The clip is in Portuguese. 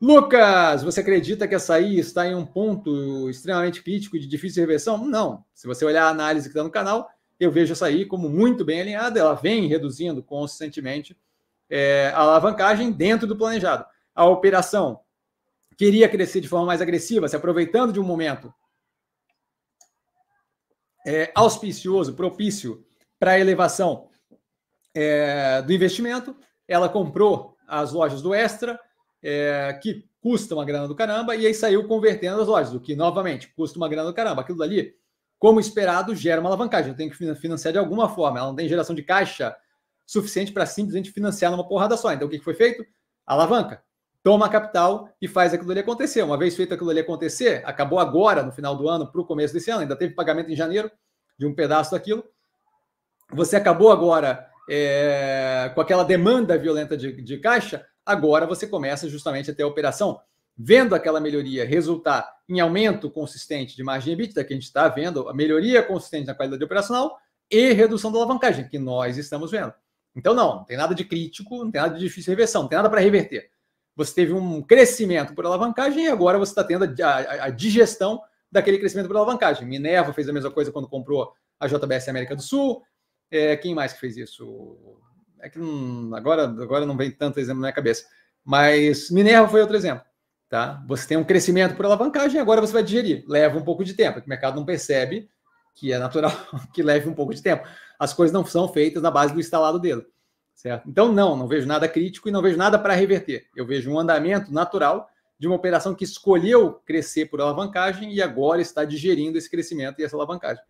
Lucas, você acredita que a Saí está em um ponto extremamente crítico de difícil reversão? Não. Se você olhar a análise que está no canal, eu vejo a Saí como muito bem alinhada. Ela vem reduzindo consistentemente é, a alavancagem dentro do planejado. A operação queria crescer de forma mais agressiva, se aproveitando de um momento é, auspicioso, propício para a elevação é, do investimento. Ela comprou as lojas do Extra é, que custa uma grana do caramba, e aí saiu convertendo as lojas, o que, novamente, custa uma grana do caramba. Aquilo dali, como esperado, gera uma alavancagem. Tem que financiar de alguma forma. Ela não tem geração de caixa suficiente para simplesmente financiar numa porrada só. Então, o que foi feito? Alavanca. Toma capital e faz aquilo ali acontecer. Uma vez feito aquilo ali acontecer, acabou agora, no final do ano, para o começo desse ano, ainda teve pagamento em janeiro de um pedaço daquilo. Você acabou agora é, com aquela demanda violenta de, de caixa, agora você começa justamente a ter a operação. Vendo aquela melhoria resultar em aumento consistente de margem EBITDA, que a gente está vendo, a melhoria consistente na qualidade operacional e redução da alavancagem, que nós estamos vendo. Então, não, não tem nada de crítico, não tem nada de difícil reversão, não tem nada para reverter. Você teve um crescimento por alavancagem e agora você está tendo a, a, a, digestão daquele crescimento por alavancagem. Minerva fez a mesma coisa quando comprou a JBS América do Sul, é, quem mais que fez isso? É que agora, agora não vem tanto exemplo na minha cabeça. Mas Minerva foi outro exemplo. Tá? Você tem um crescimento por alavancagem, agora você vai digerir. Leva um pouco de tempo, é que o mercado não percebe que é natural que leve um pouco de tempo. As coisas não são feitas na base do instalado dele. Certo? Então, não, não vejo nada crítico e não vejo nada para reverter. Eu vejo um andamento natural de uma operação que escolheu crescer por alavancagem e agora está digerindo esse crescimento e essa alavancagem.